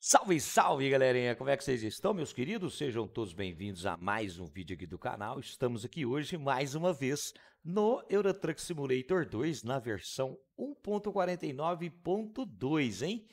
Salve, salve, galerinha! Como é que vocês estão, meus queridos? Sejam todos bem-vindos a mais um vídeo aqui do canal. Estamos aqui hoje, mais uma vez, no Euro Truck Simulator 2, na versão 1.49.2, hein?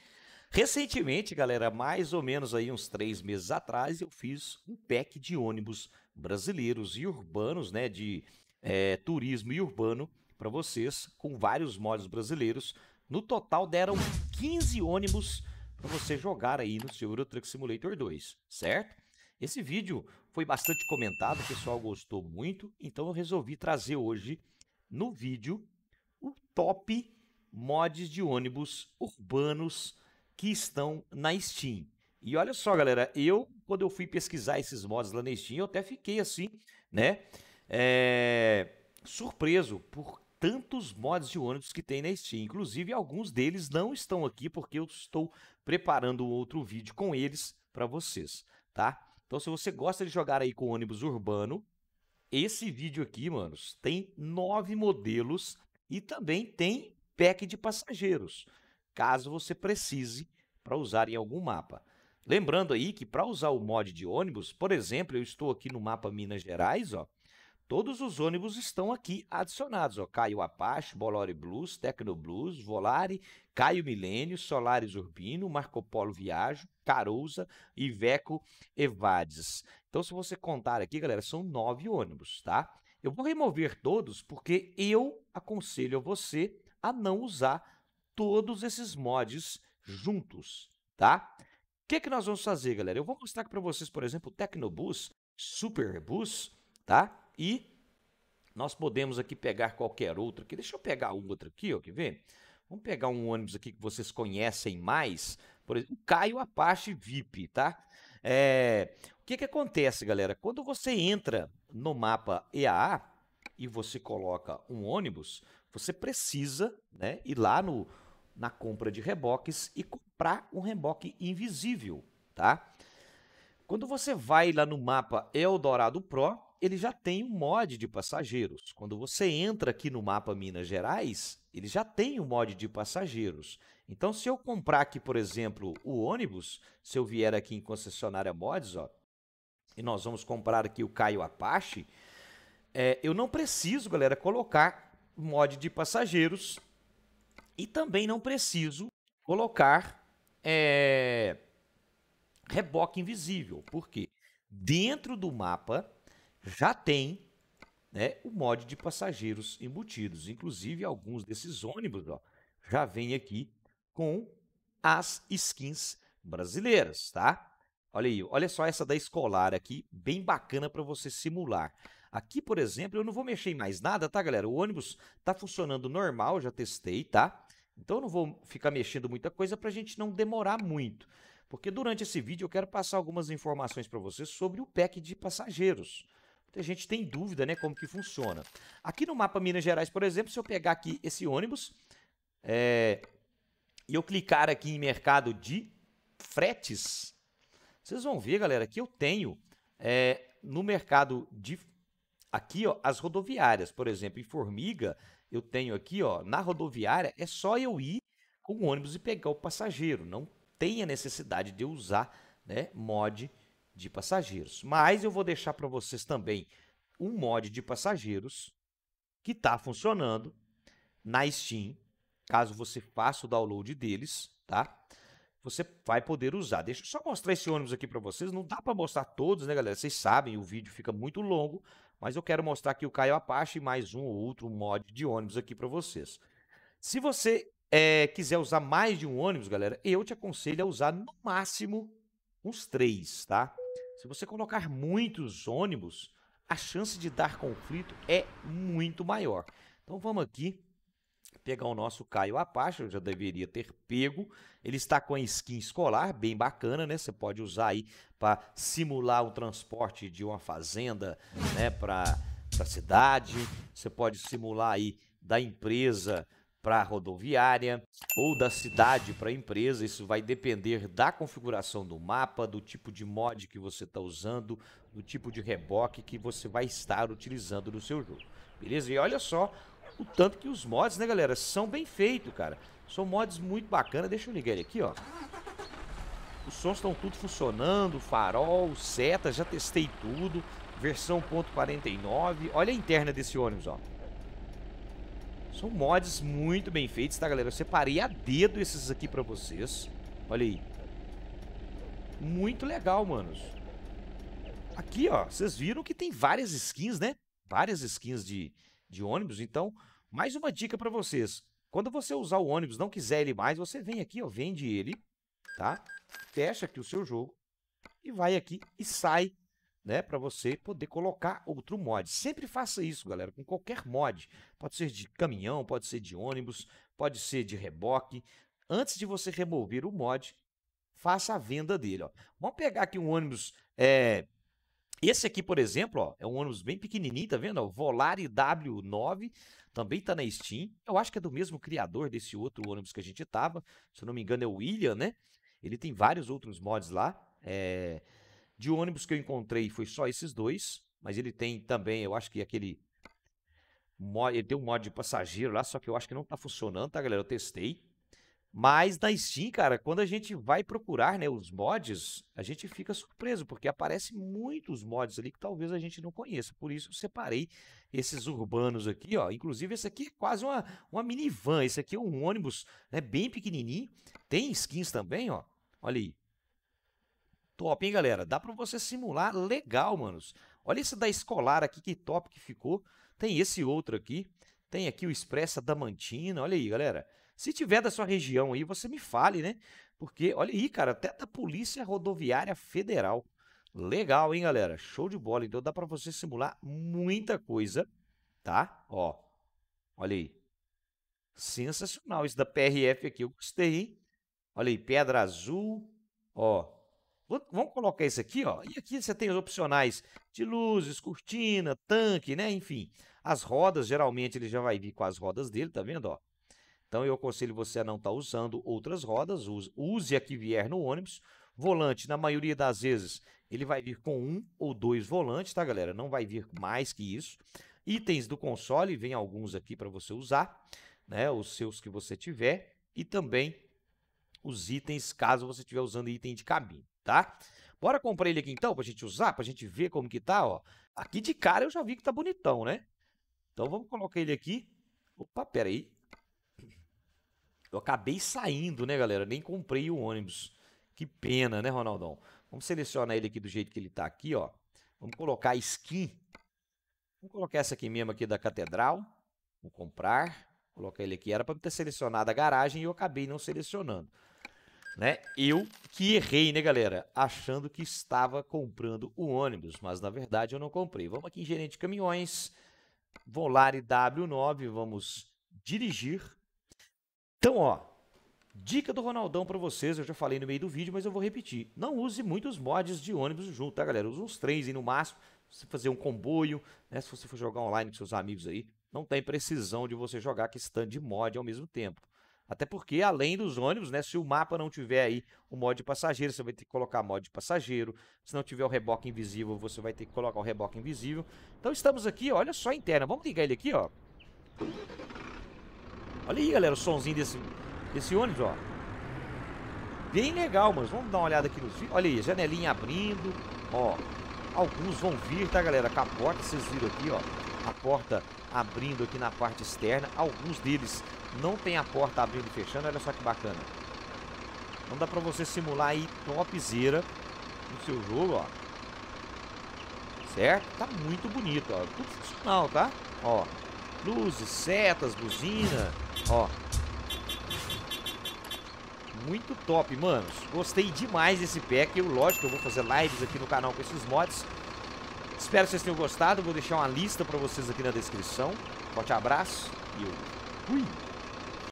Recentemente, galera, mais ou menos aí uns três meses atrás, eu fiz um pack de ônibus brasileiros e urbanos, né? De é, turismo e urbano para vocês, com vários modos brasileiros. No total deram 15 ônibus brasileiros para você jogar aí no seu Euro Truck Simulator 2, certo? Esse vídeo foi bastante comentado, o pessoal gostou muito, então eu resolvi trazer hoje no vídeo o top mods de ônibus urbanos que estão na Steam. E olha só, galera, eu, quando eu fui pesquisar esses mods lá na Steam, eu até fiquei assim, né? É... Surpreso por tantos mods de ônibus que tem na Steam. Inclusive, alguns deles não estão aqui porque eu estou preparando outro vídeo com eles para vocês, tá? Então, se você gosta de jogar aí com ônibus urbano, esse vídeo aqui, manos, tem nove modelos e também tem pack de passageiros, caso você precise para usar em algum mapa. Lembrando aí que para usar o mod de ônibus, por exemplo, eu estou aqui no mapa Minas Gerais, ó. Todos os ônibus estão aqui adicionados. Ó. Caio Apache, Bolore Blues, Blues, Volare, Caio Milênio, Solares Urbino, Marco Polo Viajo, Carouza, Iveco Evades. Então, se você contar aqui, galera, são nove ônibus, tá? Eu vou remover todos porque eu aconselho a você a não usar todos esses mods juntos, tá? O que, que nós vamos fazer, galera? Eu vou mostrar aqui para vocês, por exemplo, o Tecnobus, Superbus, tá? E nós podemos aqui pegar qualquer outra aqui. Deixa eu pegar outra aqui, ó, quer ver? Vamos pegar um ônibus aqui que vocês conhecem mais. Por exemplo, Caio Apache VIP, tá? É... O que, que acontece, galera? Quando você entra no mapa EAA e você coloca um ônibus, você precisa né, ir lá no, na compra de reboques e comprar um reboque invisível, tá? Quando você vai lá no mapa Eldorado Pro, ele já tem um mod de passageiros. Quando você entra aqui no mapa Minas Gerais, ele já tem um mod de passageiros. Então, se eu comprar aqui, por exemplo, o ônibus, se eu vier aqui em concessionária mods, ó, e nós vamos comprar aqui o Caio Apache, é, eu não preciso, galera, colocar mod de passageiros e também não preciso colocar é, reboque invisível. Por quê? Dentro do mapa, já tem né, o mod de passageiros embutidos. Inclusive, alguns desses ônibus ó, já vêm aqui com as skins brasileiras, tá? Olha aí, olha só essa da escolar aqui, bem bacana para você simular. Aqui, por exemplo, eu não vou mexer em mais nada, tá, galera? O ônibus está funcionando normal, já testei, tá? Então eu não vou ficar mexendo muita coisa para a gente não demorar muito. Porque durante esse vídeo eu quero passar algumas informações para vocês sobre o pack de passageiros a gente tem dúvida, né, como que funciona. Aqui no mapa Minas Gerais, por exemplo, se eu pegar aqui esse ônibus é, e eu clicar aqui em mercado de fretes, vocês vão ver, galera, que eu tenho é, no mercado de aqui, ó, as rodoviárias, por exemplo, em Formiga, eu tenho aqui, ó, na rodoviária é só eu ir com o ônibus e pegar o passageiro, não tem a necessidade de usar, né, mod de passageiros. Mas eu vou deixar para vocês também um mod de passageiros que está funcionando na Steam. Caso você faça o download deles, tá? Você vai poder usar. Deixa eu só mostrar esse ônibus aqui para vocês. Não dá para mostrar todos, né, galera? Vocês sabem, o vídeo fica muito longo, mas eu quero mostrar aqui o Caio Apache e mais um ou outro mod de ônibus aqui para vocês. Se você é, quiser usar mais de um ônibus, galera, eu te aconselho a usar no máximo uns três, tá? Se você colocar muitos ônibus, a chance de dar conflito é muito maior. Então vamos aqui pegar o nosso Caio Apache, eu já deveria ter pego. Ele está com a skin escolar, bem bacana, né? Você pode usar aí para simular o transporte de uma fazenda, né, para para cidade. Você pode simular aí da empresa para a rodoviária ou da cidade para a empresa. Isso vai depender da configuração do mapa, do tipo de mod que você está usando, do tipo de reboque que você vai estar utilizando no seu jogo. Beleza? E olha só o tanto que os mods, né, galera, são bem feitos, cara. São mods muito bacanas. Deixa eu ligar ele aqui, ó. Os sons estão tudo funcionando, farol, seta, já testei tudo. Versão .49. Olha a interna desse ônibus, ó. São mods muito bem feitos, tá, galera? Eu separei a dedo esses aqui pra vocês. Olha aí. Muito legal, manos. Aqui, ó, vocês viram que tem várias skins, né? Várias skins de, de ônibus. Então, mais uma dica pra vocês. Quando você usar o ônibus, não quiser ele mais, você vem aqui, ó, vende ele, tá? Fecha aqui o seu jogo e vai aqui e sai né, para você poder colocar outro mod. Sempre faça isso, galera, com qualquer mod. Pode ser de caminhão, pode ser de ônibus, pode ser de reboque. Antes de você remover o mod, faça a venda dele. Ó. Vamos pegar aqui um ônibus. É... Esse aqui, por exemplo, ó, é um ônibus bem pequenininho, tá vendo? O Volare W9 também tá na Steam. Eu acho que é do mesmo criador desse outro ônibus que a gente tava. Se eu não me engano, é o William, né? Ele tem vários outros mods lá. É... De ônibus que eu encontrei foi só esses dois, mas ele tem também, eu acho que aquele. Ele tem um mod de passageiro lá, só que eu acho que não tá funcionando, tá, galera? Eu testei. Mas na Steam, cara, quando a gente vai procurar né, os mods, a gente fica surpreso, porque aparecem muitos mods ali que talvez a gente não conheça. Por isso eu separei esses urbanos aqui, ó. Inclusive, esse aqui é quase uma, uma minivan. Esse aqui é um ônibus né, bem pequenininho. Tem skins também, ó. Olha aí. Top, hein, galera? Dá para você simular legal, manos. Olha esse da Escolar aqui, que top que ficou. Tem esse outro aqui. Tem aqui o Expressa Damantina. Olha aí, galera. Se tiver da sua região aí, você me fale, né? Porque, olha aí, cara, até da Polícia Rodoviária Federal. Legal, hein, galera? Show de bola. Então dá para você simular muita coisa, tá? Ó, olha aí. Sensacional. Isso da PRF aqui eu gostei, hein? Olha aí, Pedra Azul. Ó, Vamos colocar isso aqui, ó. E aqui você tem os opcionais de luzes, cortina, tanque, né? Enfim, as rodas, geralmente ele já vai vir com as rodas dele, tá vendo, ó? Então eu aconselho você a não estar tá usando outras rodas, use a que vier no ônibus. Volante, na maioria das vezes, ele vai vir com um ou dois volantes, tá, galera? Não vai vir mais que isso. Itens do console, vem alguns aqui para você usar, né? Os seus que você tiver e também os itens caso você estiver usando item de cabine tá? Bora comprar ele aqui então, pra gente usar, pra gente ver como que tá, ó. Aqui de cara eu já vi que tá bonitão, né? Então vamos colocar ele aqui. Opa, pera aí. Eu acabei saindo, né, galera? nem comprei o ônibus. Que pena, né, Ronaldão? Vamos selecionar ele aqui do jeito que ele tá aqui, ó. Vamos colocar a skin. Vamos colocar essa aqui mesmo aqui da catedral. Vou comprar. Colocar ele aqui. Era para ter selecionado a garagem e eu acabei não selecionando né? Eu que errei, né, galera? Achando que estava comprando o ônibus, mas na verdade eu não comprei. Vamos aqui em gerente de caminhões, Volare W9, vamos dirigir. Então, ó, dica do Ronaldão para vocês, eu já falei no meio do vídeo, mas eu vou repetir. Não use muitos mods de ônibus junto, tá, galera? Use uns três aí no máximo, você fazer um comboio, né? Se você for jogar online com seus amigos aí, não tem precisão de você jogar que stand mod ao mesmo tempo. Até porque, além dos ônibus, né? Se o mapa não tiver aí o mod de passageiro, você vai ter que colocar mod de passageiro. Se não tiver o reboque invisível, você vai ter que colocar o reboque invisível. Então estamos aqui, olha só a interna. Vamos ligar ele aqui, ó. Olha aí, galera, o somzinho desse, desse ônibus, ó. Bem legal, mas vamos dar uma olhada aqui nos vídeos. Olha aí, janelinha abrindo, ó. Alguns vão vir, tá, galera? porta, vocês viram aqui, ó. A porta abrindo aqui na parte externa. Alguns deles não tem a porta abrindo e fechando, olha só que bacana. Não dá pra você simular aí topzera no seu jogo, ó. Certo? Tá muito bonito, ó. Tudo funcional, tá? Ó. Luzes, setas, buzina, ó. Muito top, manos. Gostei demais desse pack. Eu, lógico, eu vou fazer lives aqui no canal com esses mods. Espero que vocês tenham gostado. Vou deixar uma lista pra vocês aqui na descrição. Forte abraço e eu fui!